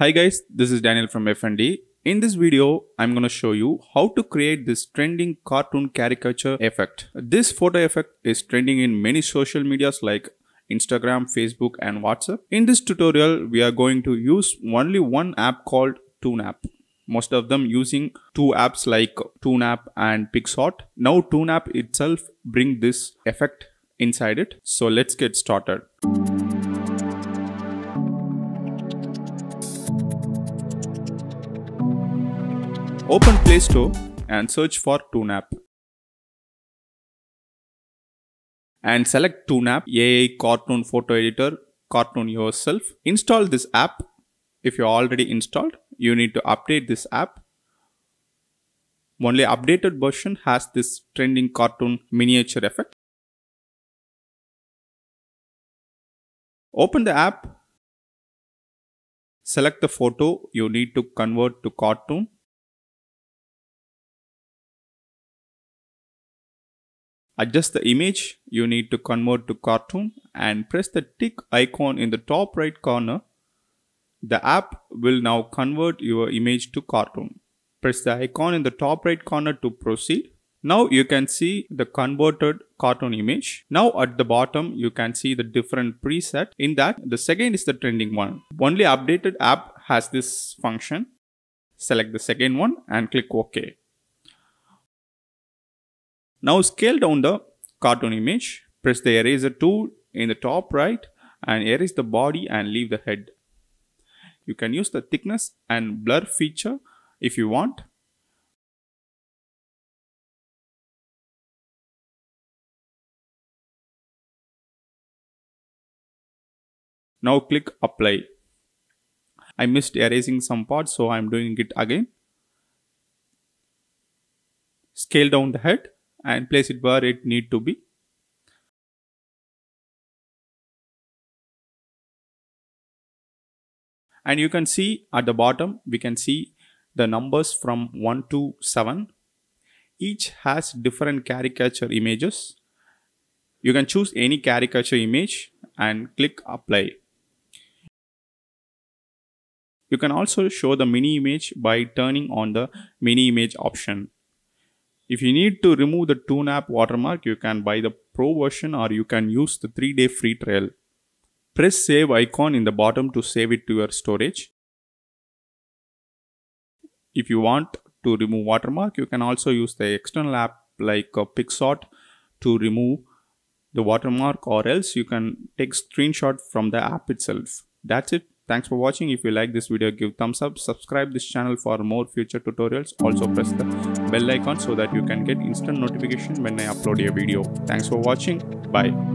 Hi guys, this is Daniel from FND. In this video, I'm going to show you how to create this trending cartoon caricature effect. This photo effect is trending in many social medias like Instagram, Facebook and WhatsApp. In this tutorial, we are going to use only one app called TuneApp most of them using two apps like TuneApp and Picsort. Now TuneApp itself bring this effect inside it. So let's get started. Open Play Store and search for TuneApp. And select TuneApp AI Cartoon Photo Editor, Cartoon yourself. Install this app. If you're already installed, you need to update this app. Only updated version has this trending cartoon miniature effect. Open the app. Select the photo you need to convert to cartoon Adjust the image. You need to convert to cartoon and press the tick icon in the top right corner. The app will now convert your image to cartoon. Press the icon in the top right corner to proceed. Now you can see the converted cartoon image. Now at the bottom you can see the different preset. In that the second is the trending one. Only updated app has this function. Select the second one and click OK. Now scale down the cartoon image, press the eraser tool in the top right and erase the body and leave the head. You can use the thickness and blur feature if you want. Now click apply. I missed erasing some parts so I'm doing it again. Scale down the head and place it where it need to be. And you can see at the bottom, we can see the numbers from 1 to 7. Each has different caricature images. You can choose any caricature image and click apply. You can also show the mini image by turning on the mini image option. If you need to remove the Tune app watermark, you can buy the Pro version or you can use the 3-day free trial. Press save icon in the bottom to save it to your storage. If you want to remove watermark, you can also use the external app like uh, Pixot to remove the watermark or else you can take screenshot from the app itself. That's it. Thanks for watching. If you like this video, give thumbs up. Subscribe this channel for more future tutorials. Also press the bell icon so that you can get instant notification when I upload a video. Thanks for watching. Bye.